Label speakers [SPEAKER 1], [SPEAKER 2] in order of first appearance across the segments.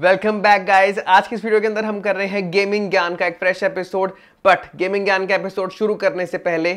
[SPEAKER 1] welcome back guys आज की इस वीडियो के अंदर हम कर रहे हैं गेमिंग ज्ञान का एक फ्रेश एपिसोड बट गेमिंग ज्ञान का एपिसोड शुरू करने से पहले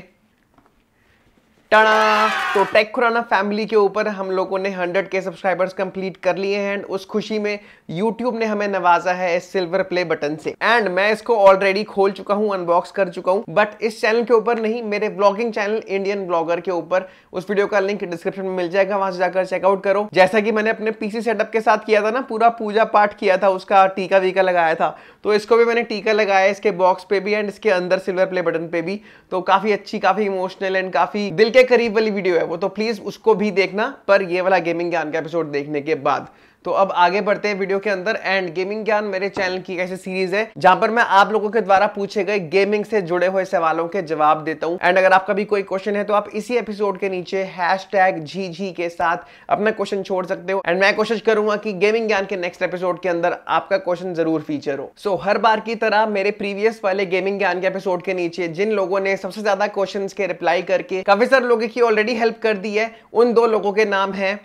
[SPEAKER 1] टणा तो टेक खुराना फैमिली के ऊपर हम लोगों ने 100 के सब्सक्राइबर्स कंप्लीट कर लिए हैं उस खुशी में यूट्यूब ने हमें नवाजा है इस सिल्वर प्ले बटन से एंड मैं इसको ऑलरेडी खोल चुका हूँ अनबॉक्स कर चुका हूँ बट इस चैनल के ऊपर नहीं मेरे ब्लॉगिंग चैनल इंडियन ब्लॉगर के ऊपर उस वीडियो का लिंक डिस्क्रिप्शन में मिल जाएगा वहां से जाकर चेकआउट करो जैसा कि मैंने अपने पीसी सेटअप के साथ किया था ना पूरा पूजा पाठ किया था उसका टीका वीका लगाया था तो इसको भी मैंने टीका लगाया इसके बॉक्स पे भी एंड इसके अंदर सिल्वर प्ले बटन पे भी तो काफी अच्छी काफी इमोशनल एंड काफी दिल के करीब वाली वीडियो है वो तो प्लीज उसको भी देखना पर ये वाला गेमिंग ज्ञान का एपिसोड देखने के बाद तो अब आगे बढ़ते हैं वीडियो के अंदर एंड गेमिंग ज्ञान मेरे चैनल की ऐसी सीरीज है जहां पर मैं आप लोगों के द्वारा पूछे गए गेमिंग से जुड़े हुए सवालों के जवाब देता हूं एंड अगर आपका भी कोई क्वेश्चन है तो आप इसी एपिसोड के नीचे हैश टैग जी जी के साथ अपना क्वेश्चन छोड़ सकते हो एंड मैं कोशिश करूंगा कि गेमिंग ज्ञान के नेक्स्ट एपिसोड के अंदर आपका क्वेश्चन जरूर फीचर हो सो so, हर बार की तरह मेरे प्रीवियस वाले गेमिंग ज्ञान के एपिसोड के नीचे जिन लोगों ने सबसे ज्यादा क्वेश्चन के रिप्लाई करके काफी सारे लोगों की ऑलरेडी हेल्प कर दी है उन दो लोगों के नाम है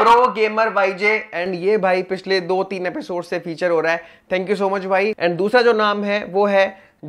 [SPEAKER 1] प्रो गेमर जे एंड ये भाई पिछले दो तीन एपिसोड से फीचर हो रहा है थैंक यू सो मच भाई एंड दूसरा जो नाम है वो है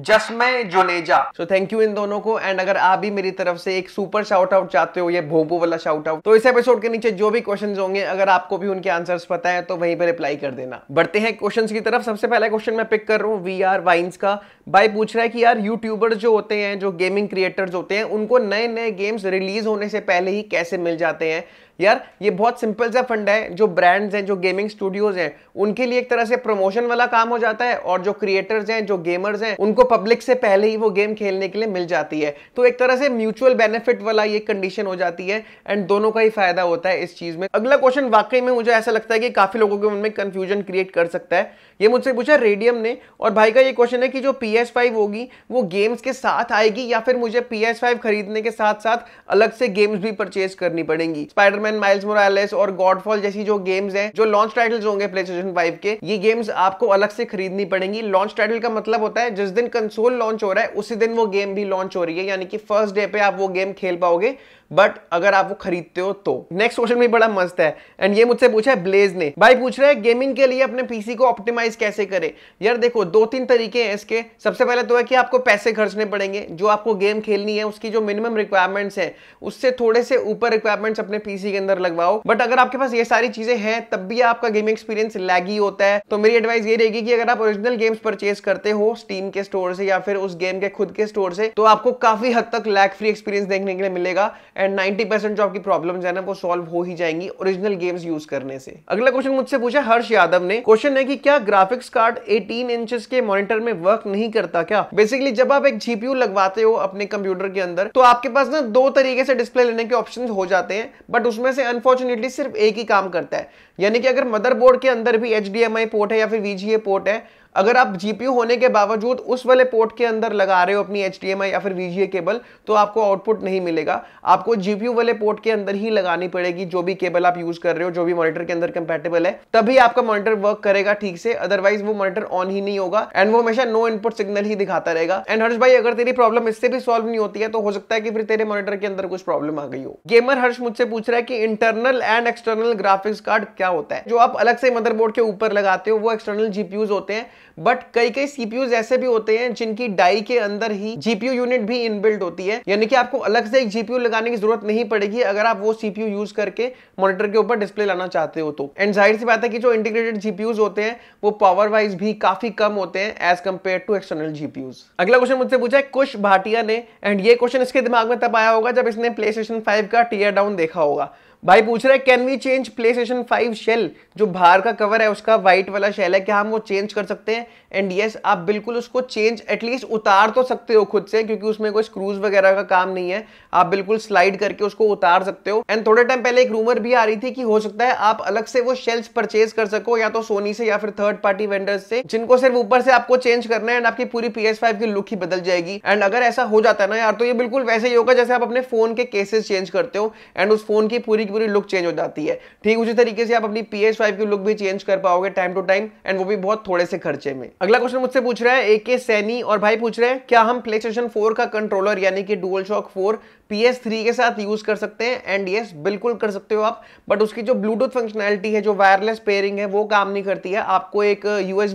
[SPEAKER 1] जसमे जुनेजा सो थैंक यू इन दोनों को एंड अगर आप भी मेरी तरफ से एक सुपर शाउट आउट चाहते हो ये भोपू वाला शाउट आउट तो इस एपिसोड के नीचे जो भी क्वेश्चन होंगे अगर आपको भी उनके आंसर्स पता है तो वहीं पर रिप्लाई कर देना बढ़ते हैं क्वेश्चन की तरफ सबसे पहला क्वेश्चन मैं पिक कर रहा हूँ वी आर वाइन्स का भाई पूछ रहा है कि यार यूट्यूबर जो होते हैं जो गेमिंग क्रिएटर्स होते हैं उनको नए नए गेम्स रिलीज होने से पहले ही कैसे मिल जाते हैं यार ये बहुत सिंपल सा फंड है जो ब्रांड्स हैं जो गेमिंग स्टूडियोज हैं उनके लिए एक तरह से प्रमोशन वाला काम हो जाता है और जो क्रिएटर्स हैं जो गेमर्स हैं उनको पब्लिक से पहले ही वो गेम खेलने के लिए मिल जाती है तो एक तरह से म्यूचुअल बेनिफिट वाला ये कंडीशन हो जाती है एंड दोनों का ही फायदा होता है इस चीज में अगला क्वेश्चन वाकई में मुझे ऐसा लगता है कि काफी लोगों के मन में कंफ्यूजन क्रिएट कर सकता है ये मुझसे पूछा रेडियम ने और भाई का ये क्वेश्चन है कि जो पी फाइव होगी वो गेम्स के साथ आएगी या फिर मुझे पी फाइव खरीदने के साथ साथ अलग से गेम्स भी परचेज करनी पड़ेगी स्पाइडरमैन स्पाइडरमैन माइल्स मोरालेस और गॉडफॉल जैसी जो गेम्स हैं जो लॉन्च टाइटल्स होंगे प्ले स्टेशन फाइव के ये गेम्स आपको अलग से खरीदनी पड़ेंगी लॉन्च टाइटल का मतलब होता है जिस दिन कंसोल लॉन्च हो रहा है उसी दिन वो गेम भी लॉन्च हो रही है यानी कि फर्स्ट डे पे आप वो गेम खेल पाओगे बट अगर आप वो खरीदते हो तो नेक्स्ट क्वेश्चन भी बड़ा मस्त है एंड ये मुझसे पूछा है ब्लेज ने भाई पूछ रहा है गेमिंग के लिए अपने पीसी को ऑप्टिमाइज कैसे करें यार देखो दो तीन तरीके हैं इसके सबसे पहले तो है कि आपको पैसे खर्चने पड़ेंगे जो आपको गेम खेलनी है उसकी जो मिनिमम रिक्वायरमेंट्स है उससे थोड़े से ऊपर रिक्वायरमेंट्स अपने पीसी के अंदर लगवाओ बट अगर आपके पास ये सारी चीजें हैं तब भी आपका गेमिंग एक्सपीरियंस लैगी होता है तो मेरी एडवाइस ये रहेगी कि अगर आप ओरिजिनल गेम्स परचेज करते हो स्टीम के स्टोर से या फिर उस गेम के खुद के स्टोर से तो आपको काफी हद तक लैग फ्री एक्सपीरियंस देखने के लिए मिलेगा एंड नाइनटी जो आपकी प्रॉब्लम है ना वो सॉल्व हो ही जाएंगी ओरिजिनल गेम्स यूज करने से अगला क्वेश्चन मुझसे पूछा हर्ष यादव ने क्वेश्चन है कि क्या ग्राफिक्स कार्ड एटीन इंच के मॉनिटर में वर्क नहीं करता क्या बेसिकली जब आप एक जीपीयू लगवाते हो अपने कंप्यूटर के अंदर तो आपके पास ना दो तरीके से डिस्प्ले लेने के ऑप्शन हो जाते हैं बट उसमें में से अनफॉर्चुनेटली सिर्फ एक ही काम करता है यानी कि अगर मदरबोर्ड के अंदर भी एच पोर्ट है या फिर वीजीए पोर्ट है अगर आप जीपीयू होने के बावजूद उस वाले पोर्ट के अंदर लगा रहे हो अपनी एच या फिर वीजीए केबल तो आपको आउटपुट नहीं मिलेगा आपको जीपीयू वाले पोर्ट के अंदर ही लगानी पड़ेगी जो भी केबल आप यूज कर रहे हो जो भी मॉनिटर के अंदर कंपेटेबल है तभी आपका मॉनिटर वर्क करेगा ठीक से अदरवाइज वो मॉनिटर ऑन ही नहीं होगा एंड वो हमेशा नो इनपुट सिग्नल ही दिखाता रहेगा एंड हर्ष भाई अगर तेरी प्रॉब्लम इससे भी सॉल्व नहीं होती है तो हो सकता है कि फिर तेरे मॉनिटर के अंदर कुछ प्रॉब्लम आ गई हो गेमर हर्ष मुझसे पूछ रहा है कि internal and external graphics card क्या होता है जो आप अलग से मदरबोर्ड के ऊपर लगाते हो वो एक्सटर्नल जीपीयूज होते हैं बट कई कई सीपीयूज ऐसे भी होते हैं जिनकी डाई के अंदर ही जीपीयू यूनिट भी इनबिल्ट होती है यानी कि आपको अलग से एक जीपीयू लगाने की जरूरत नहीं पड़ेगी अगर आप वो सीपीयू यूज करके मॉनिटर के ऊपर डिस्प्ले लाना चाहते हो तो एंड जाहिर सी बात है कि जो इंटीग्रेटेड जीपीयूज होते हैं वो पावर वाइज भी काफी कम होते हैं as compare to external GPUs अगला क्वेश्चन मुझसे पूछा है कुश भाटिया ने एंड ये क्वेश्चन इसके दिमाग में तब आया होगा जब इसने प्ले स्टेशन फाइव का टीयर डाउन देखा होगा भाई पूछ रहा है can we change PlayStation five shell जो बाहर का कवर है उसका व्हाइट वाला शेल है क्या हम वो चेंज कर सकते हैं एंड येस आप बिल्कुल उसको चेंज एटलीस्ट उतार तो सकते हो खुद से क्योंकि उसमें कोई स्क्रूज वगैरह का काम नहीं है आप बिल्कुल स्लाइड करके उसको उतार सकते हो एंड थोड़े टाइम पहले एक रूमर भी आ रही थी कि हो सकता है आप अलग से वो शेल्स परचेज कर सको या तो सोनी से या फिर थर्ड पार्टी वेंडर्स से जिनको सिर्फ ऊपर से आपको चेंज करना है एंड आपकी पूरी पी की लुक ही बदल जाएगी एंड अगर ऐसा हो जाता है ना यार तो ये बिल्कुल वैसे ही होगा जैसे आप अपने फोन के केसेस चेंज करते हो एंड उस फोन की पूरी पूरी पूरी लुक चेंज हो जाती है ठीक उसी तरीके से आप अपनी पी एस फाइव की लुक भी चेंज कर पाओगे टाइम टू टाइम एंड वो भी बहुत थोड़े से खर्चे में अगला क्वेश्चन मुझसे पूछ रहा है ए के सैनी और भाई पूछ रहे हैं क्या हम प्ले स्टेशन फोर का कंट्रोलर यानी कि DualShock four P S three के साथ यूज कर सकते हैं एंड यस बिल्कुल कर सकते हो आप बट उसकी जो ब्लूटूथ फंक्शनैलिटी है जो वायरलेस पेयरिंग है वो काम नहीं करती है आपको एक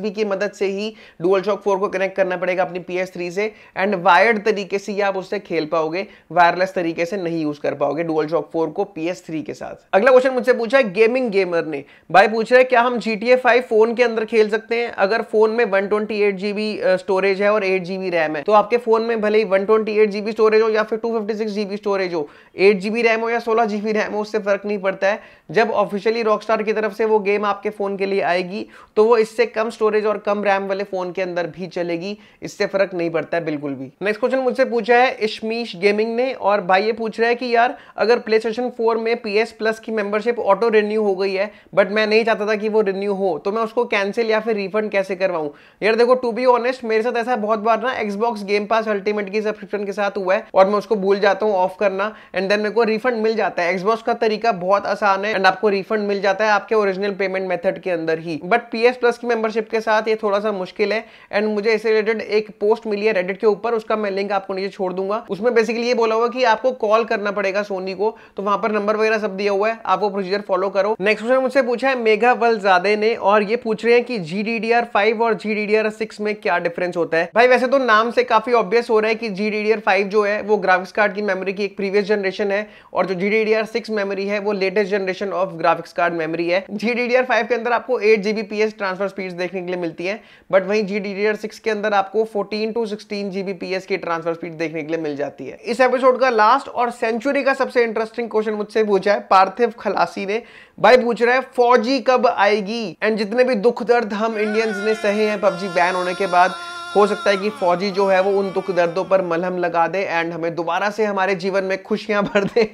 [SPEAKER 1] बी uh, की मदद से ही डुअल शॉक फोर को कनेक्ट करना पड़ेगा अपनी पी एस थ्री से एंड वायर्ड तरीके से ही आप उससे खेल पाओगे वायरलेस तरीके से नहीं यूज कर पाओगे डुअल शॉक फोर को पी एस थ्री के साथ अगला क्वेश्चन मुझसे पूछा है गेमिंग गेमर ने भाई पूछ रहे क्या हम G T A five phone के अंदर खेल सकते हैं अगर फोन में one twenty eight GB storage है और एट जीबी रैम है तो आपके फोन में भले ही one twenty eight GB storage हो या फिर two fifty six GB storage हो एट जीबी रैम हो या सोलह जीबी रैम हो उससे फ़र्क नहीं पड़ता है जब ऑफिशियली रॉकस्टार की तरफ से वो गेम आपके फ़ोन के लिए आएगी तो वो इससे कम स्टोरेज और कम रैम वाले फ़ोन के अंदर भी चलेगी इससे फ़र्क नहीं पड़ता है बिल्कुल भी नेक्स्ट क्वेश्चन मुझसे पूछा है इशमीश गेमिंग ने और भाई ये पूछ रहा है कि यार अगर प्ले स्टेशन फोर में पी प्लस की मेंबरशिप ऑटो रिन्यू हो गई है बट मैं नहीं चाहता था कि वो रिन्यू हो तो मैं उसको कैंसिल या फिर रिफंड कैसे करवाऊँ यार देखो टू बी ऑनेस्ट मेरे साथ ऐसा बहुत बार ना एक्सबॉक्स गेम पास अल्टीमेट की सब्सक्रिप्शन के साथ हुआ है और मैं उसको भूल जाता हूँ ऑफ करना एंड देन मेरे को रिफंड मिल जाता है एक्सबॉक्स का तरीका बहुत आसान है एंड आपको रिफंड मिल जाता है आपके ओरिजिनल पेमेंट मेथड के अंदर ही बट पी प्लस की मेंबरशिप के साथ ये थोड़ा सा मुश्किल है एंड मुझे इससे रिलेटेड एक पोस्ट मिली है रेडिट के ऊपर उसका मैं लिंक आपको नीचे छोड़ दूंगा उसमें बेसिकली ये बोला हुआ कि आपको कॉल करना पड़ेगा सोनी को तो वहां पर नंबर वगैरह सब दिया हुआ है आप वो प्रोसीजर फॉलो करो नेक्स्ट क्वेश्चन मुझसे पूछा है मेघा वल जादे ने और ये पूछ रहे हैं कि G D D R five और G D D R six में क्या डिफरेंस होता है भाई वैसे तो नाम से काफी ऑब्वियस हो रहा है कि G D D R five जो है वो ग्राफिक्स कार्ड की मेमोरी मेमोरी की एक प्रीवियस जनरेशन है और जो GDDR6 मेमोरी है वो latest generation of graphics card memory है GDDR5 के अंदर आपको 8 Gbps P S transfer speed देखने के लिए मिलती है बट वहीं GDDR6 के अंदर आपको 14 टू 16 Gbps पी एस की ट्रांसफर स्पीड देखने के लिए मिल जाती है इस एपिसोड का लास्ट और सेंचुरी का सबसे इंटरेस्टिंग क्वेश्चन मुझसे पूछा है पार्थिव खलासी ने भाई पूछ रहा है फौजी कब आएगी एंड जितने भी दुख दर्द हम इंडियंस ने सहे हैं पबजी बैन होने के बाद हो सकता है कि फौजी जो है वो उन दुख दर्दों पर मलहम लगा दे एंड हमें दोबारा से हमारे जीवन में खुशियां भर दे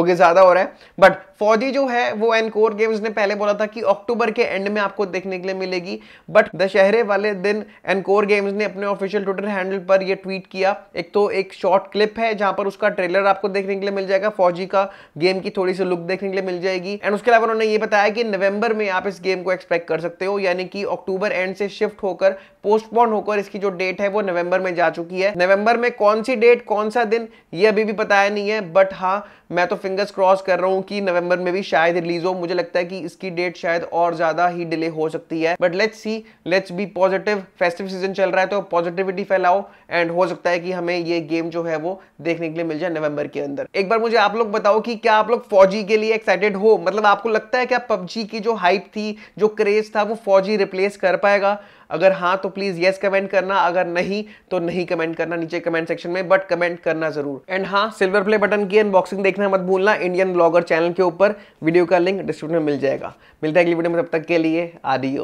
[SPEAKER 1] ओके ज़्यादा हो रहा है बट फौजी जो है वो एनकोर गेम्स ने पहले बोला था कि अक्टूबर के एंड में आपको देखने के लिए मिलेगी बट दशहरे वाले दिन एनकोर गेम्स ने अपने ऑफिशियल ट्विटर हैंडल पर ये ट्वीट किया एक तो एक शॉर्ट क्लिप है जहां पर उसका ट्रेलर आपको देखने के लिए मिल जाएगा फौजी का गेम की थोड़ी सी लुक देखने के लिए मिल जाएगी एंड उसके अलावा उन्होंने ये बताया कि नवंबर में आप इस गेम को एक्सपेक्ट कर सकते हो यानी कि अक्टूबर एंड से शिफ्ट होकर पोस्टपोन होकर इसकी जो डेट है वो नवंबर में जा चुकी है नवंबर में कौन सी डेट कौन सा दिन ये अभी भी बताया नहीं है बट हाँ मैं तो फिंगर्स क्रॉस कर रहा हूँ कि नवंबर में भी शायद रिलीज हो मुझे लगता है कि इसकी डेट शायद और ज्यादा ही डिले हो सकती है but let's see let's be positive festive season चल रहा है तो पॉजिटिविटी फैलाओ एंड हो सकता है कि हमें ये गेम जो है वो देखने के लिए मिल जाए नवंबर के अंदर एक बार मुझे आप लोग बताओ कि क्या आप लोग फौजी के लिए एक्साइटेड हो मतलब आपको लगता है क्या पबजी की जो हाइप थी जो क्रेज था वो फौजी रिप्लेस कर पाएगा अगर हाँ तो प्लीज़ येस कमेंट करना अगर नहीं तो नहीं कमेंट करना नीचे कमेंट सेक्शन में बट कमेंट करना जरूर एंड हाँ सिल्वर प्ले बटन की अनबॉक्सिंग देखना मत भूलना इंडियन ब्लॉगर चैनल के ऊपर वीडियो का लिंक डिस्क्रिप्शन में मिल जाएगा मिलता है अगली वीडियो में तब तक के लिए आदि